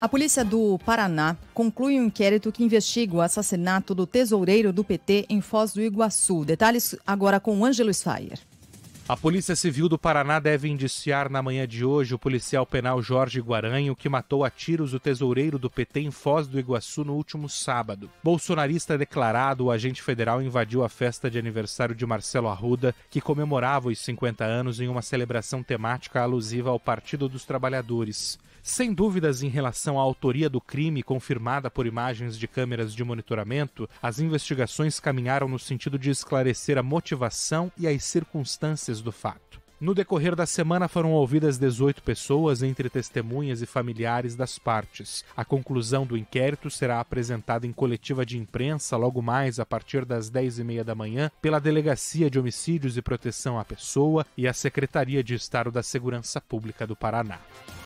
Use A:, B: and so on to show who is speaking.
A: A polícia do Paraná conclui um inquérito que investiga o assassinato do tesoureiro do PT em Foz do Iguaçu. Detalhes agora com Ângelo Sayer.
B: A Polícia Civil do Paraná deve indiciar na manhã de hoje o policial penal Jorge Guaranho, que matou a tiros o tesoureiro do PT em Foz do Iguaçu no último sábado. Bolsonarista declarado, o agente federal invadiu a festa de aniversário de Marcelo Arruda, que comemorava os 50 anos em uma celebração temática alusiva ao Partido dos Trabalhadores. Sem dúvidas em relação à autoria do crime, confirmada por imagens de câmeras de monitoramento, as investigações caminharam no sentido de esclarecer a motivação e as circunstâncias do fato. No decorrer da semana foram ouvidas 18 pessoas, entre testemunhas e familiares das partes. A conclusão do inquérito será apresentada em coletiva de imprensa logo mais a partir das 10h30 da manhã pela Delegacia de Homicídios e Proteção à Pessoa e a Secretaria de Estado da Segurança Pública do Paraná.